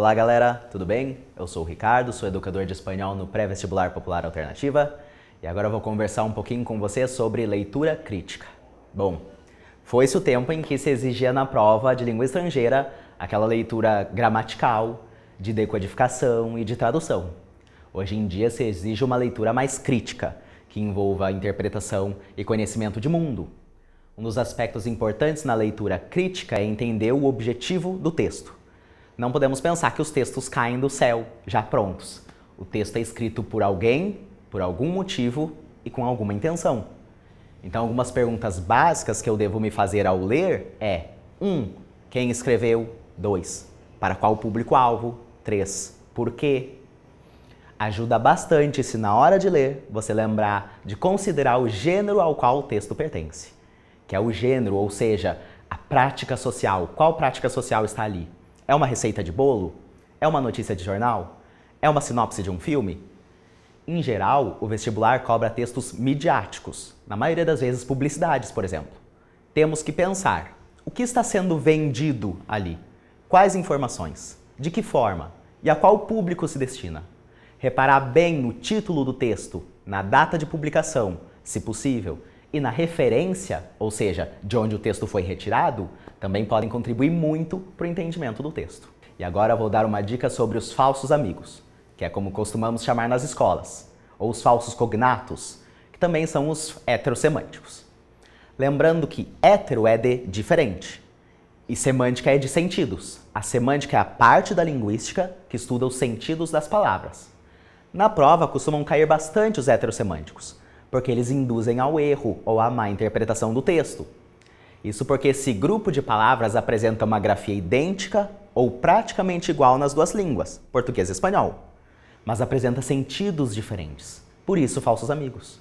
Olá, galera, tudo bem? Eu sou o Ricardo, sou educador de espanhol no Pré-Vestibular Popular Alternativa e agora vou conversar um pouquinho com você sobre leitura crítica. Bom, foi-se o tempo em que se exigia na prova de língua estrangeira aquela leitura gramatical, de decodificação e de tradução. Hoje em dia se exige uma leitura mais crítica, que envolva interpretação e conhecimento de mundo. Um dos aspectos importantes na leitura crítica é entender o objetivo do texto. Não podemos pensar que os textos caem do céu, já prontos. O texto é escrito por alguém, por algum motivo e com alguma intenção. Então, algumas perguntas básicas que eu devo me fazer ao ler é: 1. Um, quem escreveu? 2. Para qual público-alvo? 3. Por quê? Ajuda bastante se na hora de ler você lembrar de considerar o gênero ao qual o texto pertence, que é o gênero, ou seja, a prática social. Qual prática social está ali? É uma receita de bolo? É uma notícia de jornal? É uma sinopse de um filme? Em geral, o vestibular cobra textos midiáticos, na maioria das vezes publicidades, por exemplo. Temos que pensar: o que está sendo vendido ali? Quais informações? De que forma? E a qual público se destina? Reparar bem no título do texto, na data de publicação, se possível, e na referência, ou seja, de onde o texto foi retirado, também podem contribuir muito para o entendimento do texto. E agora vou dar uma dica sobre os falsos amigos, que é como costumamos chamar nas escolas, ou os falsos cognatos, que também são os heterosemânticos. Lembrando que hétero é de diferente e semântica é de sentidos. A semântica é a parte da linguística que estuda os sentidos das palavras. Na prova costumam cair bastante os heterosemânticos, porque eles induzem ao erro ou à má interpretação do texto. Isso porque esse grupo de palavras apresenta uma grafia idêntica ou praticamente igual nas duas línguas, português e espanhol, mas apresenta sentidos diferentes. Por isso, falsos amigos.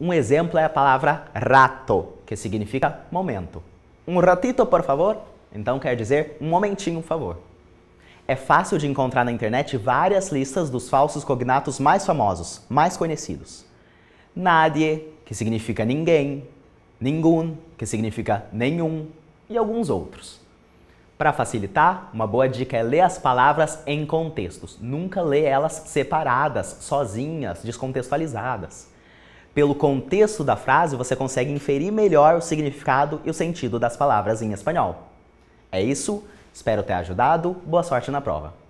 Um exemplo é a palavra rato, que significa momento. Um ratito, por favor? Então quer dizer um momentinho, por favor. É fácil de encontrar na internet várias listas dos falsos cognatos mais famosos, mais conhecidos nadie, que significa ninguém, ningun, que significa nenhum, e alguns outros. Para facilitar, uma boa dica é ler as palavras em contextos. Nunca lê elas separadas, sozinhas, descontextualizadas. Pelo contexto da frase, você consegue inferir melhor o significado e o sentido das palavras em espanhol. É isso, espero ter ajudado. Boa sorte na prova!